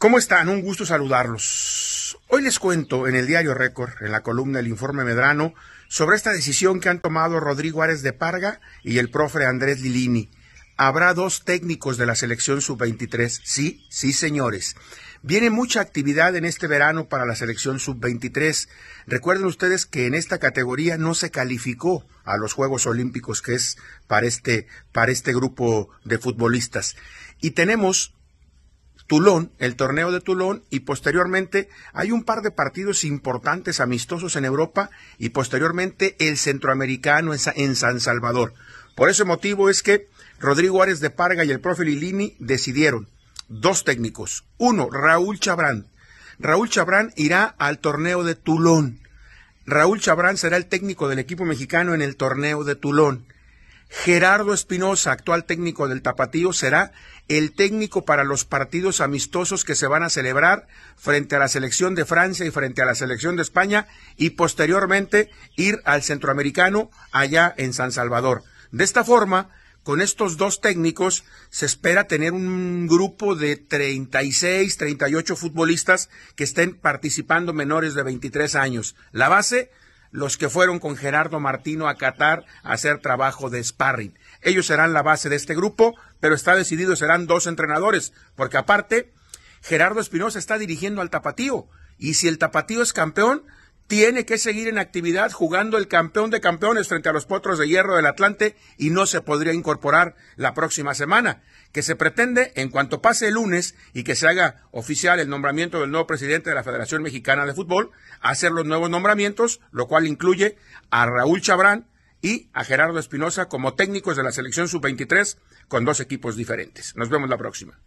¿Cómo están? Un gusto saludarlos. Hoy les cuento en el diario Récord, en la columna El Informe Medrano, sobre esta decisión que han tomado Rodrigo Árez de Parga y el profe Andrés Lilini. Habrá dos técnicos de la selección sub-23. Sí, sí, señores. Viene mucha actividad en este verano para la selección sub-23. Recuerden ustedes que en esta categoría no se calificó a los Juegos Olímpicos, que es para este, para este grupo de futbolistas. Y tenemos Tulón, el torneo de Tulón, y posteriormente hay un par de partidos importantes amistosos en Europa y posteriormente el centroamericano en San Salvador. Por ese motivo es que Rodrigo Árez de Parga y el profe Lilini decidieron dos técnicos. Uno, Raúl Chabrán. Raúl Chabrán irá al torneo de Tulón. Raúl Chabrán será el técnico del equipo mexicano en el torneo de Tulón. Gerardo Espinosa, actual técnico del Tapatío, será el técnico para los partidos amistosos que se van a celebrar frente a la selección de Francia y frente a la selección de España y posteriormente ir al centroamericano allá en San Salvador. De esta forma, con estos dos técnicos se espera tener un grupo de 36, 38 futbolistas que estén participando menores de 23 años. La base los que fueron con Gerardo Martino a Qatar a hacer trabajo de sparring. Ellos serán la base de este grupo, pero está decidido, serán dos entrenadores, porque aparte, Gerardo Espinosa está dirigiendo al Tapatío, y si el Tapatío es campeón, tiene que seguir en actividad jugando el campeón de campeones frente a los potros de hierro del Atlante y no se podría incorporar la próxima semana, que se pretende en cuanto pase el lunes y que se haga oficial el nombramiento del nuevo presidente de la Federación Mexicana de Fútbol, hacer los nuevos nombramientos, lo cual incluye a Raúl Chabrán y a Gerardo Espinosa como técnicos de la selección sub-23 con dos equipos diferentes. Nos vemos la próxima.